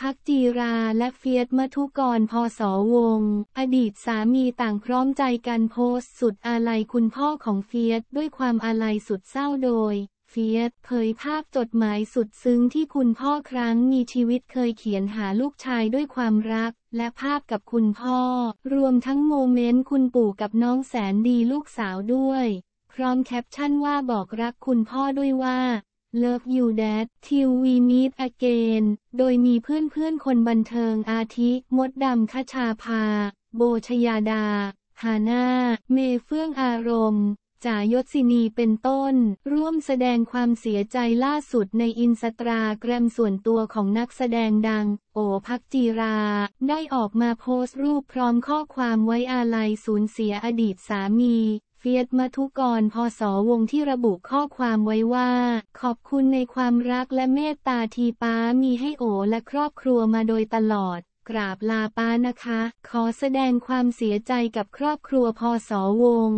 ภักจีราและเฟียสมัทุกรพอวงอดีตสามีต่างพร้อมใจกันโพสต์สุดอาลัยคุณพ่อของเฟียสด้วยความอาลัยสุดเศร้าโดย เฟียสเผยภาพจดหมายสุดซึ้งที่คุณพ่อครั้งมีชีวิตเคยเขียนหาลูกชายด้วยความรัก และภาพกับคุณพ่อ รวมทั้งโมเมนต์คุณปู่กับน้องแสนดีลูกสาวด้วย พร้อมแคปชั่นว่าบอกรักคุณพ่อด้วยว่า Love You Dad Till We Meet Again โดยมีเพื่อนๆคนบันเทิงอาทิมดดำคชาภา โบชยาดาฮาน่าเมเฟื่องอารมณ์จ่ายศินีเป็นต้น ร่วมแสดงความเสียใจล่าสุดในอินสตาแกรมส่วนตัวของนักแสดงดัง โอภักจีรา ได้ออกมาโพสต์รูปพร้อมข้อความไว้อาลัยสูญเสียอดีตสามีเฟียดมาทุกรพศวงที่ระบุข้อความไว้ว่า ขอบคุณในความรักและเมตตาทีป้ามีให้โอและครอบครัวมาโดยตลอด กราบลาป้านะคะ ขอแสดงความเสียใจกับครอบครัวพศวง